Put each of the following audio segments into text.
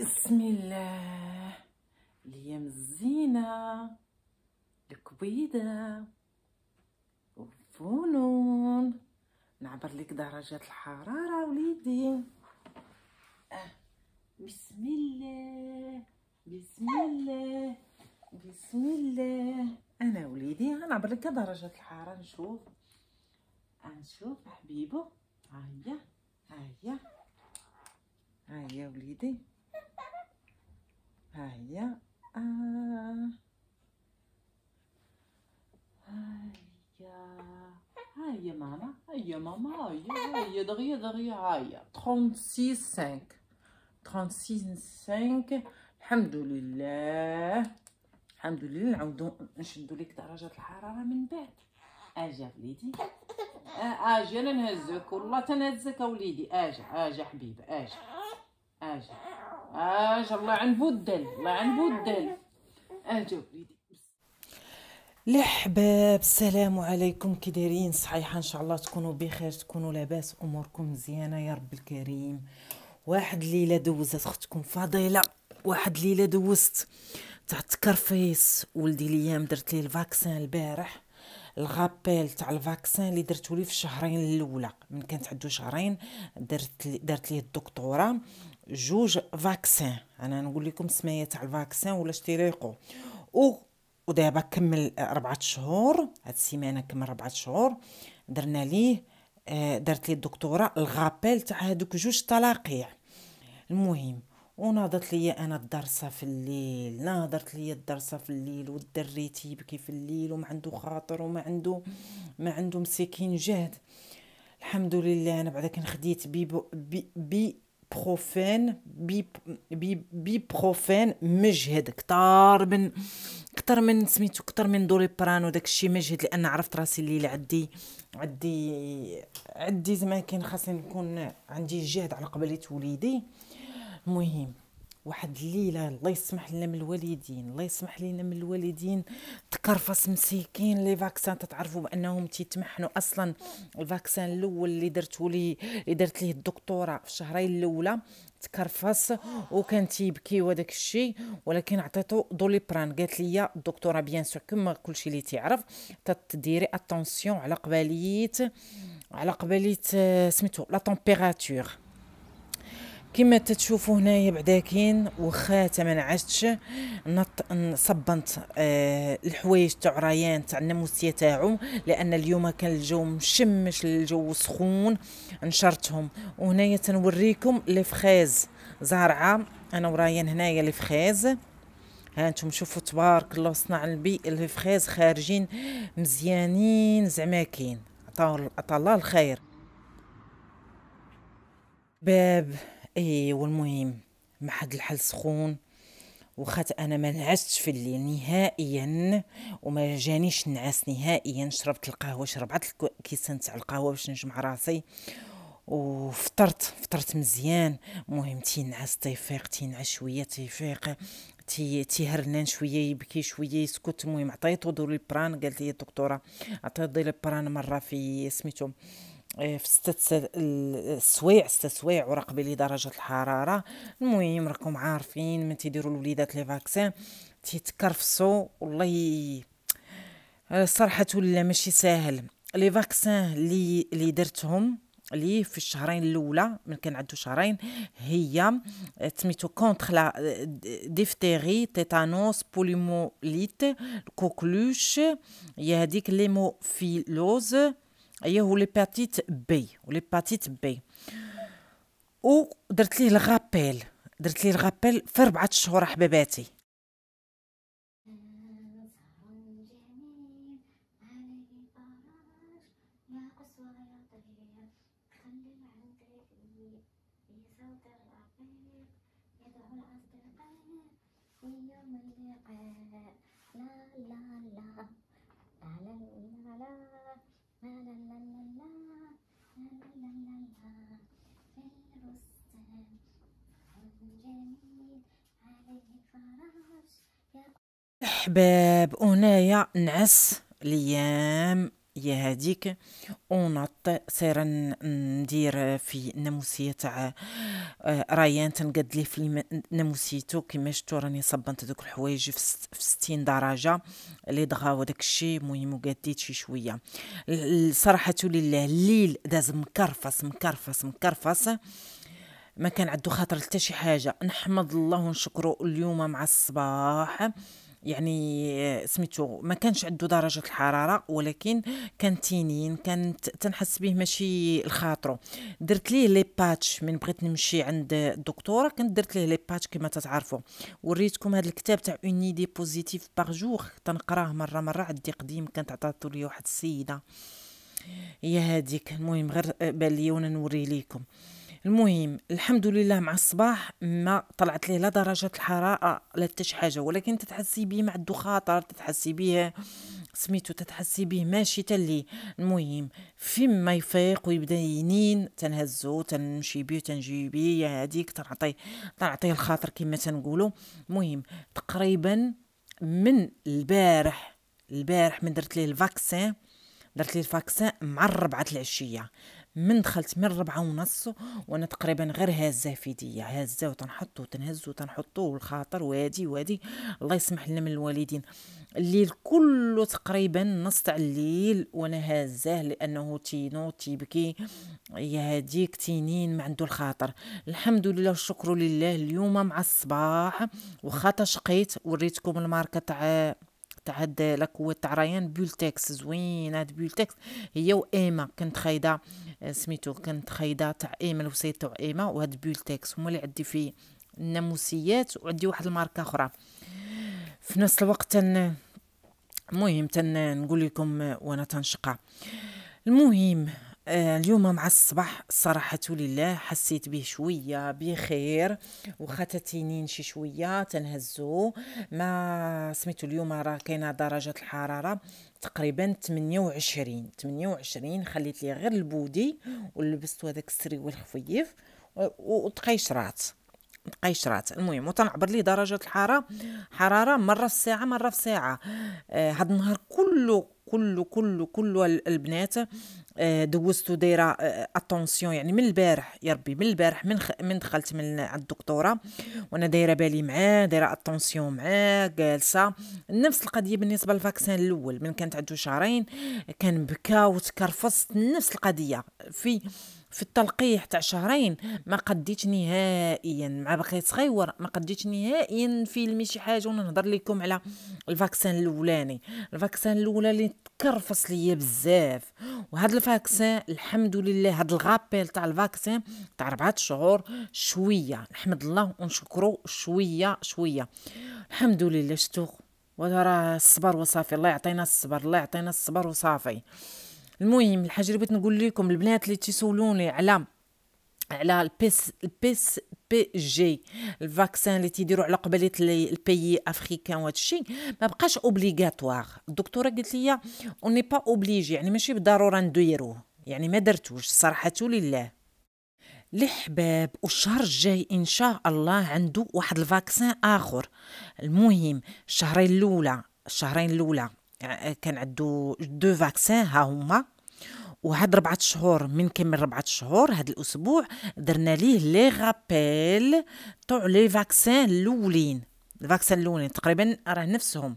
بسم الله اليوم الزينة الكبيدة والفنون نعبر لك درجات الحرارة وليدي آه، بسم الله بسم الله بسم الله انا وليدي غنعبر لك درجات الحرارة نشوف آه، نشوف حبيبو هيا هيا هيا وليدي ها هي آه. هيا هيا ماما هيا ماما هيا هيا دغيا دغيا هيا 36 5 36 الحمد لله الحمد لله نعاودو نشدو لك درجة الحرارة من بعد اجا وليدي اجي ah, انا ah, نهزك والله تنهزك اوليدي اجا اجا حبيبة اجا اجا اجا آه، الله عن بودل الله عن بودل اجا آه، وليدي لحباب السلام عليكم كي دايرين صحيحه ان شاء الله تكونوا بخير تكونوا لاباس اموركم مزيانه يا رب الكريم واحد ليله دوزت اختكم فضيله واحد ليله دوزت تاع التكرفيس ولدي ليام درت ليه الفاكسان البارح الغابيل تاع الفاكسان اللي درتو ليه في الشهرين الاولى من كانت عندو شهرين درت ليه الدكتوره جوج فاكسين انا نقول لكم سميه تاع الفاكسين ولا اشتريقو و ودابا كمل أربعة شهور هاد السيمانه كمل أربعة شهور درنا ليه آه، درت لي الدكتوره الغابيل تاع هادوك جوج تلاقيع المهم وناضت ليا انا الدرسه في الليل ناضت ليا الدرسه في الليل والدري تيبكي في الليل وما عنده خاطر وما عنده ما عنده مسكين جهد الحمد لله انا بعدا كان خديت بي, بي, بي بروفين بي بي مجهد كتار من كتر من سميتو كتر من برانو داك الشيء مجهد لان عرفت راسي اللي عندي عندي عندي زعما كاين خاصني نكون عندي جهد على قبليت وليدي المهم واحد الليله الله يسمح لنا من الوالدين الله يسمح لنا من الوالدين تكرفص مسيكين لي فاكسان تتعرفوا بانهم تيتمحنوا اصلا الفاكسان الاول اللي درتو لي اللي درت ليه الدكتوره في الشهرين الاولى تكرفص وكان تيبكي وداك الشيء ولكن عطيتو دوليبران قالت لي الدكتوره بيان سور كما كلشي اللي تيعرف تديري اتونسيون على قباليت على قباليت آه، سميتو لا تمبيراتور كما تتشوفوا هنايا بعداكين واخا ما نعشتش نط صبنت آه الحوايج تاع ريان تاع الناموسيه تاعو لان اليوم كان الجو مشمش الجو سخون نشرتهم وهنايا تنوريكم لي فخيز زارعه انا ورايان هنايا لي فخيز ها انتم شوفوا تبارك الله صنع البي لي فخيز خارجين مزيانين زعما كاين عطا الله الخير باب ايوا المهم مع هاد الحل سخون وخات انا ما نعستش في الليل نهائيا وما جانيش نعاس نهائيا شربت القهوه شربت الكيسان تاع القهوه باش نجمع راسي وفطرت فطرت مزيان مهم تينعس تيفيق تينعس شويه تيفيق تي تيهرنان شويه يبكي شويه يسكت المهم عطيتو دور البران قالت لي الدكتوره عطيتو دور البران مره في سميتو إيه، في ستة السوايع ستة سوايع وراقبي لي درجة الحرارة المهم راكم عارفين من تيديروا الوليدات لي فاكسان تيتكرفصوا والله آه، صراحة ولا ماشي ساهل لي فاكسان لي لي درتهم لي في الشهرين الاولى من كان عندو شهرين هي سميتو آه، كونتر لا آه، ديفتيري تيتانوس بوليموليت الكوكلوش هي هذيك ليموفيلوز هي هو ليباتيت بي وليباتيت بي ودرت ليه الغابيل درت ليه الغابيل في ربعة شهور حبيباتي احباب هنايا نعس ليام يا هاديك ونط سير ندير في ناموسيه تاع آه، ريان تنقد ليه في ناموسيتو كيما شتو راني صبنت دوك الحوايج في 60 درجه لي دغا وداك الشيء المهم قديت شي شويه الصراحه لله الليل داز مكرفص مكرفص مكرفص ما كان عندو خاطر حتى شي حاجه نحمد الله ونشكره اليوم مع الصباح يعني سميتو ما كانش عنده درجه الحراره ولكن كان تينين كانت تنحس به ماشي لخاطرو درت ليه لي باتش من بغيت نمشي عند الدكتوره كنت درت ليه لي باتش كما تتعرفوا وريتكم هذا الكتاب تاع اون ايدي بوزيتيف باغ جوغ تنقراه مره مره عندي قديم كانت عطاتو لي واحد السيده هي هذيك المهم غير آه، بان لي وانا نوري ليكم المهم الحمد لله مع الصباح ما طلعت ليه لا درجة الحرارة لا حتى حاجة ولكن تتحسي به مع الدخاطر تتحسي به سميتو تتحسي به ماشي تلي المهم فيما يفيق ويبدا ينين تنهزو تنمشي بيه تنجي به هذيك تنعطيه تنعطيه الخاطر كما تنقولو المهم تقريبا من البارح البارح من درت ليه الفاكسين درت ليه الفاكسين مع الربعة العشية من دخلت من ربعة ونص وانا تقريبا غير هازه في ديا هازه وتنحطو وتنهز وتنحطو والخاطر وادي وادي الله يسمح لنا من الوالدين الليل كله تقريبا نص تاع الليل وانا هازاه لانه تينو تيبكي يا هاديك تينين ما عنده الخاطر الحمد لله والشكر لله اليوم مع الصباح وخا شقيت وريتكم الماركه تاع تاع هاد تعدى تاع رايان بولتكس زوين هاد بولتكس هي وايما كنت خايده آه، سميتو كنت خايده تاع ايما الوسيط تاع ايما وهاد بولتكس هما اللي عندي في الناموسيات وعندي واحد الماركه اخرى في نفس الوقت تن المهم تن... نقول لكم وانا تنشقى المهم آه، اليوم مع الصباح صراحة لله حسيت به شوية بخير وخاتى شي شوية تنهزو ما سميتو اليوم راه كاينة درجة الحرارة تقريبا 28 28 خليت لي غير البودي ولبست هذاك السري الخفيف وتقيشرات تقيشرات المهم وتنعبر لي درجة الحرارة حرارة مرة في الساعة مرة في الساعة آه، هاد النهار كله كل كل كل البنات آه، دوزتو دايره اتونسيون آه، يعني من البارح يا ربي من البارح من خ... من دخلت من الدكتوره وانا دايره بالي معاه دايره اتونسيون معاه جالسه نفس القضيه بالنسبه للفاكسين الاول من كانت عنده شهرين كان بكا وتكرفص نفس القضيه في في التلقيح تاع شهرين ما قديتش نهائيا مع بقيت صغيور ما قديتش نهائيا نفيلمي شي حاجه ونهضر لكم على الفاكسان الاولاني الفاكسان الاولى اللي تكرفص ليا بزاف وهذا الفاكسان الحمد لله هاد الغابيل تاع الفاكسان تاع ربعة شهور شويه نحمد الله ونشكره شويه شويه الحمد لله شتو وراه الصبر وصافي الله يعطينا الصبر الله يعطينا الصبر وصافي المهم الحاجه اللي بغيت نقول لكم البنات اللي تيسولوني على على البيس البيس بي جي الفاكسان اللي تيديروا على قبيله البيي افريكان وهذا الشيء ما بقاش اوبليغاتوار الدكتوره قالت لي اوني با اوبليجي يعني ماشي بالضروره نديروه يعني ما درتوش صراحه لله الحباب والشهر الجاي ان شاء الله عنده واحد الفاكسان اخر المهم الشهرين الاولى الشهرين الاولى آه، كان عنده دو فاكسان ها هما وهاد ربعة شهور من كمل ربعة شهور هاد الأسبوع درنا ليه لي غابيل تاع لي فاكسان اللولين الفاكسان اللولين تقريبا راه نفسهم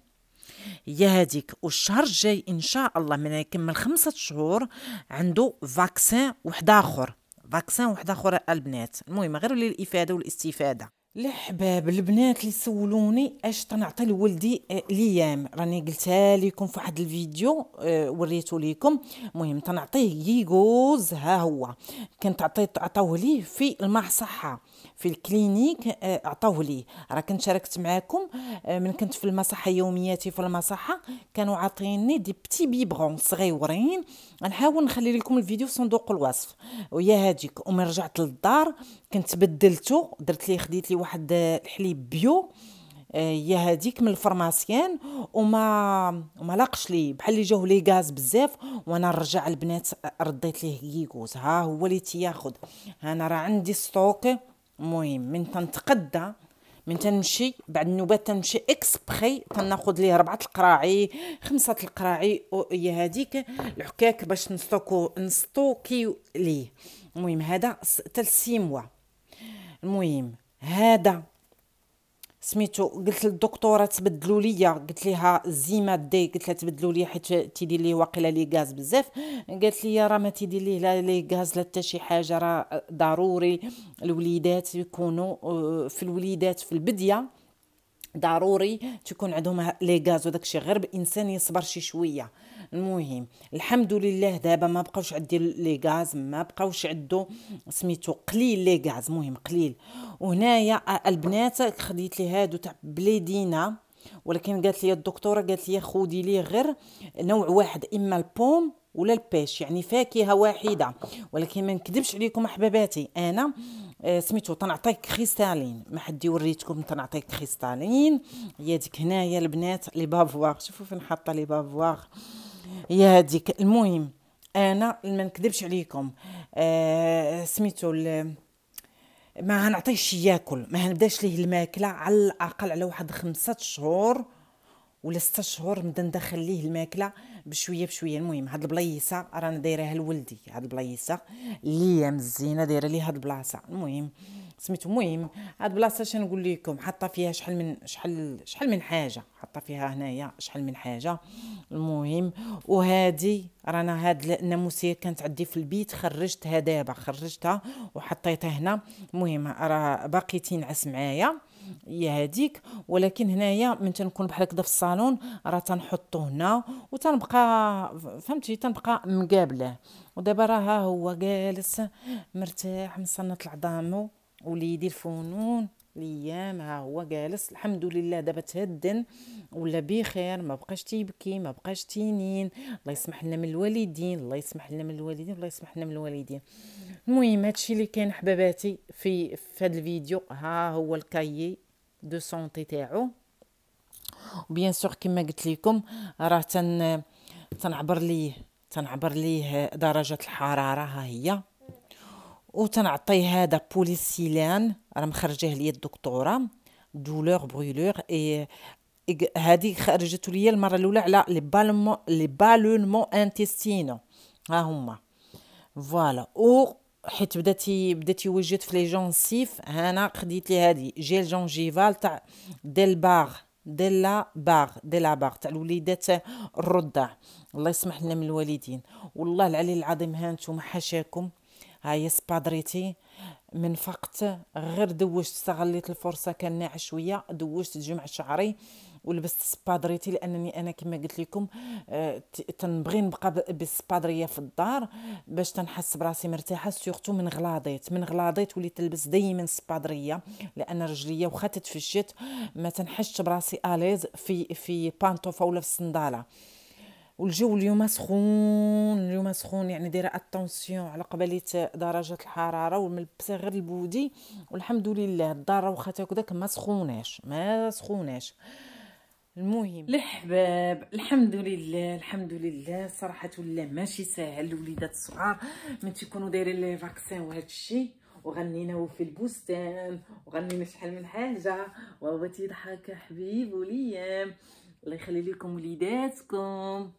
هي هذيك والشهر الجاي ان شاء الله من يكمل خمسة شهور عنده فاكسان واحد اخر فاكسان واحد اخر البنات المهم غير الافاده والاستفاده الحباب البنات اللي سولوني اش تنعطي لولدي آه، ليام راني قلتها لكم في واحد الفيديو أه وريته لكم مهم تنعطيه ييغوز ها هو كنت عطيت عطاوه ليه في المع صحه في الكلينيك آه، عطاوه لي راه كنت شاركت معاكم آه، من كنت في المصحه يومياتي في المصحه كانوا عاطيني دي بتي بيبغون صغيورين نحاول نخلي لكم الفيديو في صندوق الوصف ويا هاديك ومن رجعت للدار كنت بدلته درت لي خديت لي واحد آه، الحليب بيو يا هذيك من الفرماسيان وما وما لاقش لي بحال اللي جاو لي غاز بزاف وانا نرجع البنات رديت ليه كيكوز ها هو اللي تياخد انا راه عندي ستوك المهم من تنتقدى من تنمشي بعد النوبات تنمشي اكسبري تناخذ ليه ربعه القراعي خمسه القراعي هي هذيك الحكاك باش نستوكو نستوكي ليه المهم هذا تلسيموا المهم هذا سميتو قلت للدكتوره تبدلوا لي قلت ليها زيما دي قلت لها تبدلوا لي حيت تيدير ليه واقيلا لي غاز بزاف قالت لي راه ما تيدير ليه لا لي غاز لا حتى شي حاجه راه ضروري الوليدات يكونوا آه، في الوليدات في البديه ضروري تكون عندهم لي غاز وداكشي غير بانسان يصبر شي شويه المهم الحمد لله دابا ما بقاوش عندي لي غاز ما بقاوش عندو سميتو قليل لي غاز مهم قليل وهنايا البنات خديت لي هادو تاع بليدينا ولكن قالت لي الدكتوره قالت لي خودي لي غير نوع واحد اما البوم ولا البيش يعني فاكهه واحده ولكن ما نكذبش عليكم احباباتي انا آه، سميتو تنعطيك كريستالين ما حد يوريتكم تنعطيك كريستالين هي ديك هنايا البنات لي بافواغ شوفوا فين حاطه لي بافواغ هي هذيك المهم انا ما نكذبش عليكم آه سميتو ما هنعطيش ياكل ما هنبداش ليه الماكله على الاقل على واحد خمسة شهور ولا ستة شهور نبدا ندخل ليه الماكله بشويه بشويه المهم هاد البلايصه رانا دايراها لولدي هاد البلايصه اللي هي مزينه دايره ليه هاد البلاصه المهم سميتو المهم هاد البلاصه اش نقول لكم حاطه فيها شحال من شحال شحال من حاجه حاطه فيها هنايا شحال من حاجه المهم وهادي رانا هاد الناموسيه كانت عندي في البيت خرجتها دابا خرجتها وحطيتها هنا المهم راه باقي تينعس معايا هي هذيك ولكن هنايا من تنكون بحال هكذا في الصالون راه تنحطو هنا وتنبقى فهمتي تنبقى مقابله ودابا راه هو جالس مرتاح مصنط العظامو وليدي الفنون ليام ها هو جالس الحمد لله دابا تهدن ولا بخير ما بقاش تيبكي ما بقاش تينين الله يسمح لنا من الوالدين الله يسمح لنا من الوالدين الله يسمح لنا من الوالدين المهم هادشي اللي كان حباباتي في في هذا الفيديو ها هو الكايي دو سونتي تاعو وبيان سور كما قلت لكم راه تن تنعبر ليه تنعبر ليه درجه الحراره ها هي وتنعطي هذا بوليسيلان راه مخرجاه ليا الدكتوره دولور برولور اي هذه خرجت ليا المره الاولى على لي بالمون لي ها هما فوالا او حيت بداتي بداتي بدا في لي جونسيف انا خديت لي هذه جيل جونجيفال تاع ديل باغ ديلا باغ ديلا باغ تاع الوليدات الرضع الله يسمح لنا من الوالدين والله العلي العظيم هانتوما حاشاكم هاي سبادريتي من فقت غير دوشت استغليت الفرصه كان ناعش شويه دوشت جمع شعري ولبست سبادريتي لانني انا كما قلت لكم آه، تنبغي نبقى بالسبادريه في الدار باش تنحس براسي مرتاحه سورتو من غلاضيت من غلاضيت وليت تلبس دائما سبادريه لان رجليا واخا تتفشت ما تنحسش براسي اليز في في بانطوفه ولا في الصنداله والجو اليوم سخون اليوم سخون يعني دايره اتونسيون على قبليه درجه الحراره وملبسه غير البودي والحمد لله الدار واخا هكذاك ما سخوناش ما سخوناش المهم الحباب الحمد لله الحمد لله صراحه ولا ماشي ساهل الوليدات الصغار من تيكونوا دايرين لي فاكسين وهذا الشيء وغنينا في البستان وغنينا شحال من حاجه وهو تيضحك حبيب وليام الله يخلي لكم وليداتكم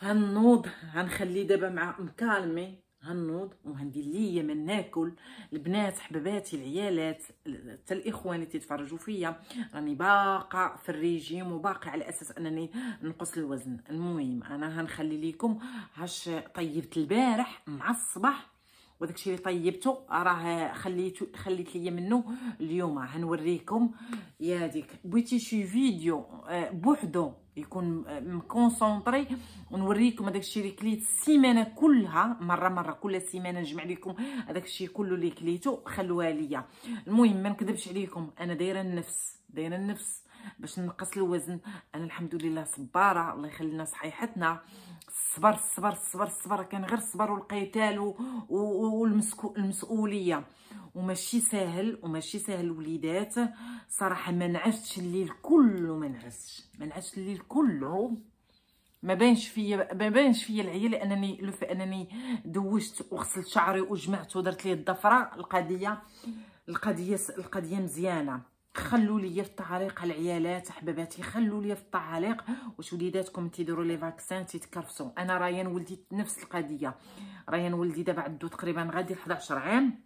هنوض هنخليه دابا مع مكالمي هنوض وهندير ليا من ناكل البنات حباباتي العيالات حتى الاخوان اللي تيتفرجوا فيا راني باقا في الريجيم وباقي على اساس انني نقص الوزن المهم انا هنخلي لكم هاش طيبت البارح مع الصباح الشيء اللي طيبته راه خليتو خليت ليا منه اليوم هنوريكم يا ديك بغيتي شي فيديو آه، بوحدو يكون مكونسونطري ونوريكم هذاك الشيء اللي كليت السيمانه كلها مره مره كل سيمانه نجمع لكم هذاك الشيء كله اللي كليته خلوها ليا المهم ما نكذبش عليكم انا دايره النفس دايره النفس باش ننقص الوزن انا الحمد لله صباره الله يخلينا صحيحتنا الصبر الصبر الصبر الصبر كان غير الصبر والقتال والمسؤوليه وماشي ساهل وماشي ساهل الوليدات صراحه ما نعشتش الليل كله ما نعشتش ما نعشتش الليل كله ما بانش فيا ما بانش فيا العيا لانني لف انني دوشت وغسلت شعري وجمعت ودرت ليه الضفره القضيه القضيه القضيه مزيانه خلوا لي في التعليق العيالات حباباتي خلوا لي في التعليق واش وليداتكم تيديروا لي فاكسان تيتكرفسوا انا ريان ولدي نفس القضيه ريان ولدي دابا عندو تقريبا غادي 11 عام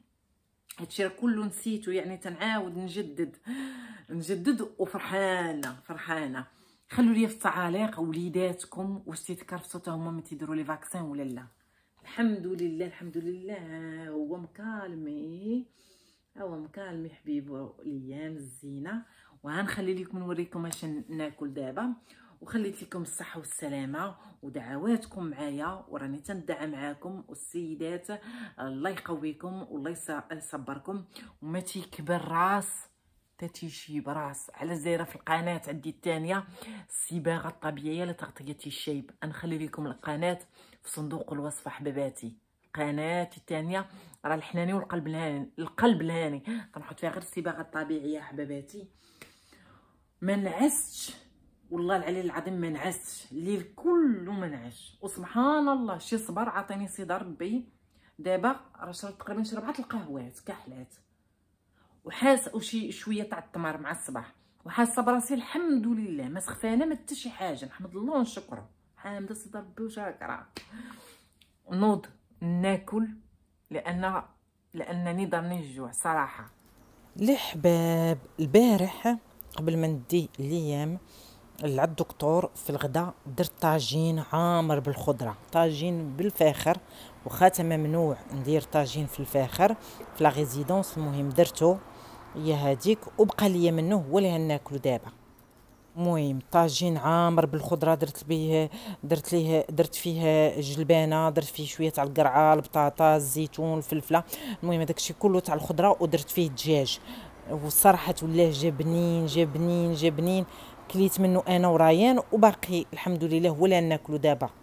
هادشي راه كله نسيتو يعني تنعاود نجدد نجدد وفرحانه فرحانه خلوا لي في التعاليق وليداتكم واش تيتكرفسوا حتى هما ملي تيديروا لي فاكسان ولا لا الحمد لله الحمد لله هو مكالمي هو مكالمي حبيبو ليام الزينه وغنخلي لكم نوريكم اش ناكل دابا وخليت لكم الصحه والسلامه ودعواتكم معايا وراني تندعى معاكم والسيدات الله يقويكم والله يصبركم وما تيكبر راس تتيجي براس على الزيره في القناه عندي الثانيه الصباغه الطبيعيه لتغطيه الشيب نخلي لكم القناه في صندوق الوصف حبيباتي القناه الثانيه راه الحناني والقلب الهاني القلب الهاني كنحط فيها غير الصباغه الطبيعيه حباباتي ما نعستش والله العلي العظيم ما نعستش الليل كله ما نعش وسبحان الله شي صبر عطيني سيدي ربي دابا راه شربت تقريبا شي ربعه القهوات كحلات وحاس وشي شويه تاع التمر مع الصباح وحاسه براسي الحمد لله ما سخفانه ما حتى شي حاجه نحمد الله ونشكره حامده سيدي ربي وشاكره نوض ناكل لان لانني ضرني الجوع صراحه لحباب البارح قبل ما ندي ليام لعند الدكتور في الغداء درت طاجين عامر بالخضره طاجين بالفاخر وخاتم ممنوع ندير طاجين في الفاخر في لا المهم درته هي هذيك وبقى ليا منه اللي ناكلو دابا مهم طاجين عامر بالخضره درت بيه درت ليه درت فيه جلبانه درت فيه شويه تاع القرعه البطاطا الزيتون الفلفله المهم الشيء كله تاع الخضره ودرت فيه الدجاج وصراحه ولا جبنين جبنين جبنين كليت منه انا ورايان وباقي الحمد لله ولا ناكلو دابا